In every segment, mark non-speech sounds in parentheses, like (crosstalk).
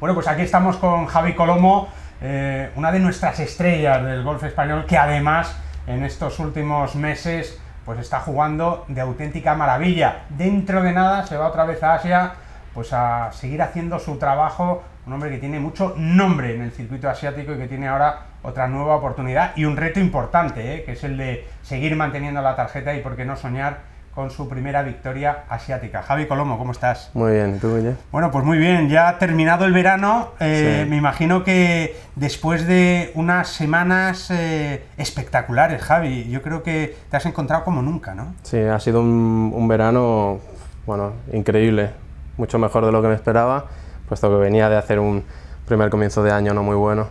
Bueno, pues aquí estamos con Javi Colomo, eh, una de nuestras estrellas del golf español, que además en estos últimos meses pues está jugando de auténtica maravilla. Dentro de nada se va otra vez a Asia, pues a seguir haciendo su trabajo, un hombre que tiene mucho nombre en el circuito asiático y que tiene ahora otra nueva oportunidad y un reto importante, eh, que es el de seguir manteniendo la tarjeta y por qué no soñar con su primera victoria asiática. Javi Colomo, ¿cómo estás? Muy bien, ¿tú, Bueno, pues muy bien, ya ha terminado el verano. Eh, me imagino que después de unas semanas eh, espectaculares, Javi, yo creo que te has encontrado como nunca, ¿no? Sí, ha sido un verano, bueno, increíble, mucho mejor de lo que me esperaba, puesto que venía de hacer un primer comienzo de año no muy bueno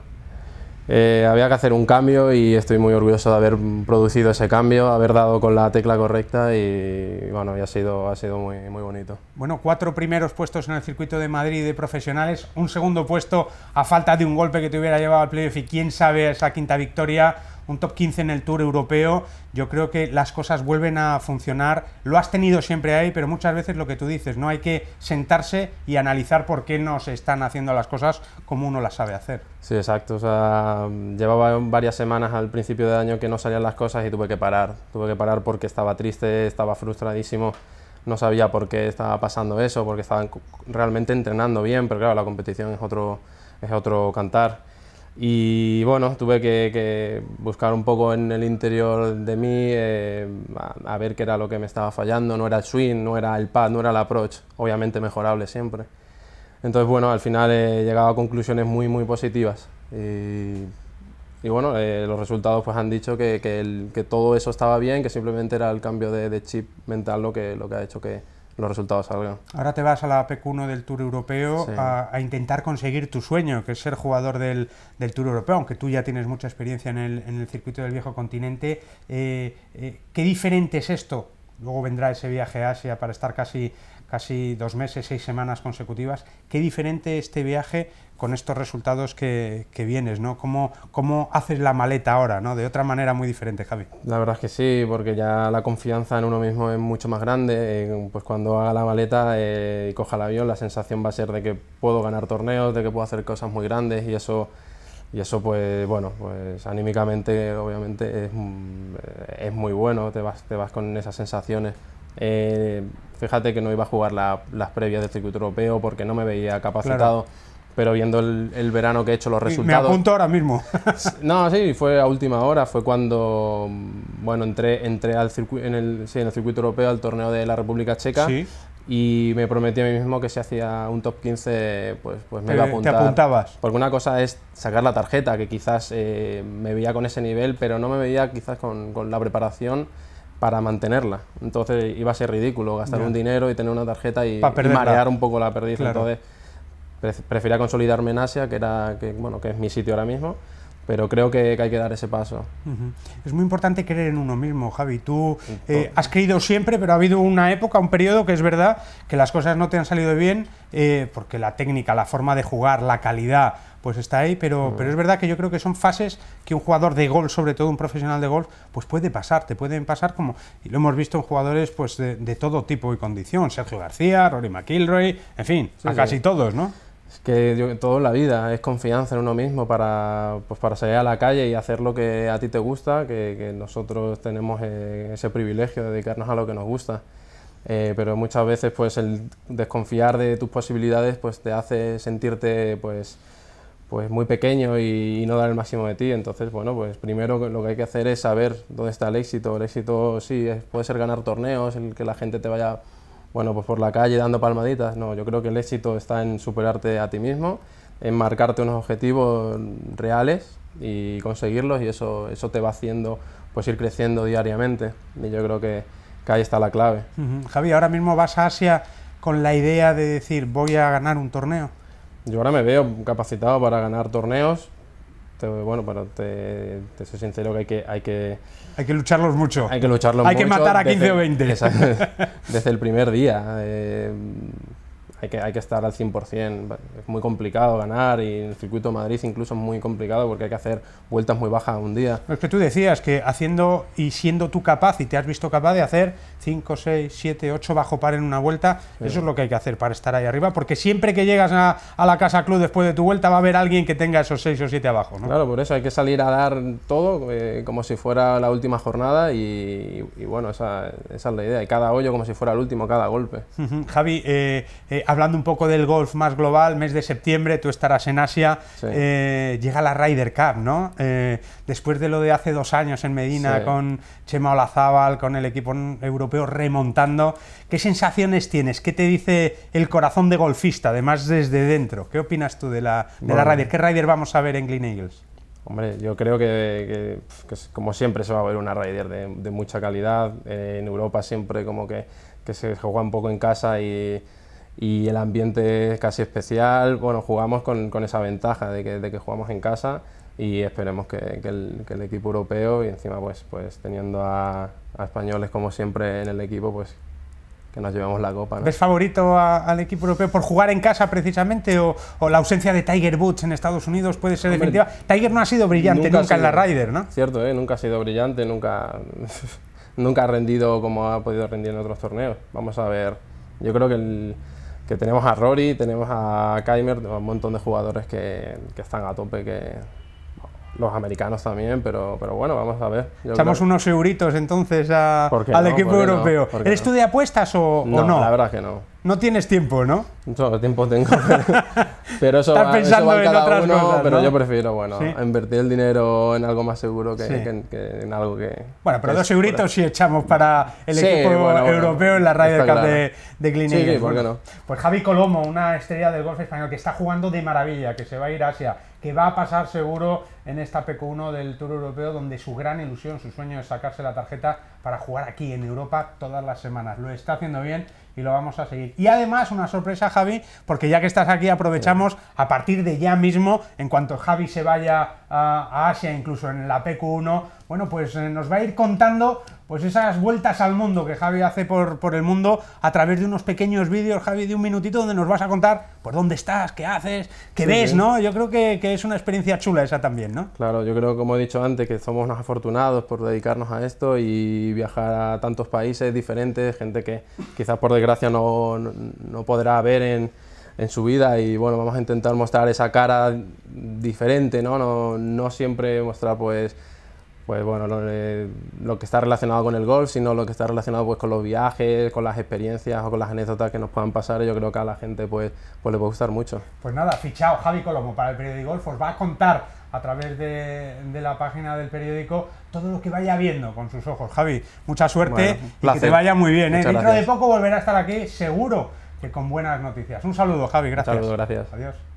eh, había que hacer un cambio y estoy muy orgulloso de haber producido ese cambio, haber dado con la tecla correcta y bueno, ha sido, ha sido muy, muy bonito. Bueno, cuatro primeros puestos en el circuito de Madrid de profesionales, un segundo puesto a falta de un golpe que te hubiera llevado al playoff y quién sabe esa quinta victoria un top 15 en el Tour europeo, yo creo que las cosas vuelven a funcionar. Lo has tenido siempre ahí, pero muchas veces lo que tú dices, no hay que sentarse y analizar por qué no se están haciendo las cosas como uno las sabe hacer. Sí, exacto. O sea, llevaba varias semanas al principio de año que no salían las cosas y tuve que parar. Tuve que parar porque estaba triste, estaba frustradísimo no sabía por qué estaba pasando eso, porque estaban realmente entrenando bien, pero claro, la competición es otro, es otro cantar. Y bueno, tuve que, buscar un poco en el interior de mí eh, a, ver qué era lo que me estaba fallando. No era el swing, no era el pad, no era el approach. Obviamente mejorable siempre. Entonces, bueno, al final he llegado a conclusiones muy, muy positivas. Y, bueno, eh, los resultados pues han dicho que, todo eso estaba bien, que simplemente era el cambio de, de chip mental lo que, lo que ha hecho que, los resultados salgan. Ahora te vas a la PQ1 del Tour Europeo a, intentar conseguir tu sueño, que es ser jugador del, Tour Europeo, aunque tú ya tienes mucha experiencia en el, circuito del viejo continente. Eh, eh, ¿Qué diferente es esto? Luego vendrá ese viaje a Asia para estar casi, casi dos meses, seis semanas consecutivas. ¿Qué diferente este viaje con estos resultados que, vienes, ¿no? ¿Cómo, haces la maleta ahora, ¿no? De otra manera muy diferente, Javi. La verdad es que sí, porque ya la confianza en uno mismo es mucho más grande. Eh, pues cuando haga la maleta eh, y coja el avión, la sensación va a ser de que puedo ganar torneos, de que puedo hacer cosas muy grandes y eso... Y eso, pues bueno, pues anímicamente obviamente es, mm, muy bueno, te vas, te vas con esas sensaciones. Eh, fíjate que no iba a jugar las previas del circuito europeo porque no me veía capacitado pero viendo el, verano que he hecho, los resultados. Me apunto ahora mismo. no, sí, fue a última hora, fue cuando, bueno, entré, entré al en, el, en el circuito europeo, al torneo de la República Checa. Y me prometí a mí mismo que si hacía un top 15, pues, pues me iba a apuntar. ¿Te apuntabas? Porque una cosa es sacar la tarjeta, que quizás eh, me veía con ese nivel, pero no me veía quizás con, con la preparación para mantenerla. Entonces iba a ser ridículo gastar un dinero y tener una tarjeta y, marear un poco la perdiz. Entonces prefería consolidarme en Asia, que, era, que, bueno, que es mi sitio ahora mismo, pero creo que, hay que dar ese paso. Es muy importante creer en uno mismo, Javi. Tú eh, has creído siempre, pero ha habido una época, un periodo que es verdad que las cosas no te han salido bien, eh, porque la técnica, la forma de jugar, la calidad, pues está ahí, pero, mm. pero es verdad que yo creo que son fases que un jugador de golf, sobre todo un profesional de golf, pues puede pasar, te pueden pasar como, y lo hemos visto en jugadores pues de, todo tipo y condición, Sergio García, Rory McIlroy, en fin, a casi todos, ¿no? Es que todo en la vida es confianza en uno mismo para, pues salir a la calle y hacer lo que a ti te gusta, que, nosotros tenemos eh, ese privilegio de dedicarnos a lo que nos gusta. Eh, pero muchas veces pues el desconfiar de tus posibilidades pues te hace sentirte pues pues muy pequeño y, no dar el máximo de ti. Entonces, bueno, pues primero lo que hay que hacer es saber dónde está el éxito. El éxito sí puede ser ganar torneos, el que la gente te vaya bueno, pues por la calle dando palmaditas. No, yo creo que el éxito está en superarte a ti mismo, en marcarte unos objetivos reales y conseguirlos y eso, eso te va haciendo pues ir creciendo diariamente. Y yo creo que, ahí está la clave. Javier, Javi, ahora mismo vas a Asia con la idea de decir voy a ganar un torneo. Yo ahora me veo capacitado para ganar torneos, este, bueno, pero te, soy sincero que hay que... Hay que, hay que lucharlos mucho. Hay que lucharlos mucho. Hay que matar a 15 o 20. Desde, (laughs) desde el primer día. Eh, hay que, hay que estar al 100%. Es muy complicado ganar y en el circuito Madrid incluso es muy complicado porque hay que hacer vueltas muy bajas un día. Es que tú decías que haciendo y siendo tú capaz y te has visto capaz de hacer 5, 6, 7, 8 bajo par en una vuelta, eso es lo que hay que hacer para estar ahí arriba porque siempre que llegas a, la casa club después de tu vuelta va a haber alguien que tenga esos 6 o 7 abajo. Claro, por eso hay que salir a dar todo eh, como si fuera la última jornada y, bueno, esa, esa, es la idea. Y cada hoyo como si fuera el último, cada golpe. Javi, eh, eh hablando un poco del golf más global, mes de septiembre, tú estarás en Asia, eh, llega la Ryder Cup, ¿no? Eh, después de lo de hace dos años en Medina con Chema Olazábal, con el equipo europeo remontando, ¿qué sensaciones tienes? ¿Qué te dice el corazón de golfista, además desde dentro? ¿Qué opinas tú de la, de la Ryder? ¿Qué Ryder vamos a ver en Glen Eagles? Hombre, yo creo que, como siempre se va a ver una Ryder de, mucha calidad. Eh, en Europa siempre como que, que, se juega un poco en casa y y el ambiente es casi especial. Bueno, jugamos con, con esa ventaja de que, de que, jugamos en casa y esperemos que, que, el, equipo europeo y encima pues, pues teniendo a, españoles como siempre en el equipo, pues que nos llevemos la copa. ¿no? ¿Ves favorito al equipo europeo por jugar en casa precisamente o, la ausencia de Tiger Woods en Estados Unidos puede ser definitiva? Tiger no ha sido brillante nunca, en la Ryder, ¿no? Cierto, ¿eh? nunca ha sido brillante, nunca, (laughs) nunca ha rendido como ha podido rendir en otros torneos. Vamos a ver, yo creo que el que tenemos a Rory, tenemos a Kaimer, un montón de jugadores que, están a tope, que los americanos también, pero, pero bueno, vamos a ver. Echamos unos euritos entonces al equipo europeo. ¿Eres tú de apuestas o no? La verdad que no. No tienes tiempo, ¿no? tiempo tengo. (laughs) pero eso, va, en otras cosas, pero yo prefiero, bueno, invertir el dinero en algo más seguro que, que, en algo que... Bueno, pero dos euritos sí echamos para el equipo europeo en la Ryder Cup de, de Sí, ¿por qué no? Pues Javi Colomo, una estrella del golf español que está jugando de maravilla, que se va a ir a Asia, que va a pasar seguro en esta PQ1 del Tour Europeo, donde su gran ilusión, su sueño es sacarse la tarjeta para jugar aquí en Europa todas las semanas. Lo está haciendo bien y lo vamos a seguir. Y además una sorpresa, Javi, porque ya que estás aquí aprovechamos a partir de ya mismo, en cuanto Javi se vaya a, Asia, incluso en la PQ1, bueno, pues eh, nos va a ir contando pues esas vueltas al mundo que Javi hace por, por el mundo a través de unos pequeños vídeos, Javi, de un minutito, donde nos vas a contar por dónde estás, qué haces, qué ves, ¿no? Yo creo que, es una experiencia chula esa también, ¿no? Claro, yo creo, como he dicho antes, que somos unos afortunados por dedicarnos a esto y viajar a tantos países diferentes, gente que quizás por desgracia no, podrá ver en, su vida y bueno, vamos a intentar mostrar esa cara diferente, ¿no? No, no siempre mostrar pues pues bueno, lo, eh, lo, que está relacionado con el golf, sino lo que está relacionado pues con los viajes, con las experiencias o con las anécdotas que nos puedan pasar, yo creo que a la gente pues, pues le puede gustar mucho. Pues nada, fichado Javi Colombo para el periódico Golf, os va a contar a través de, la página del periódico todo lo que vaya viendo con sus ojos. Javi, mucha suerte y que te vaya muy bien. ¿eh? Dentro de poco volverá a estar aquí, seguro que con buenas noticias. Un saludo, Javi, gracias. Un saludo, gracias. Adiós.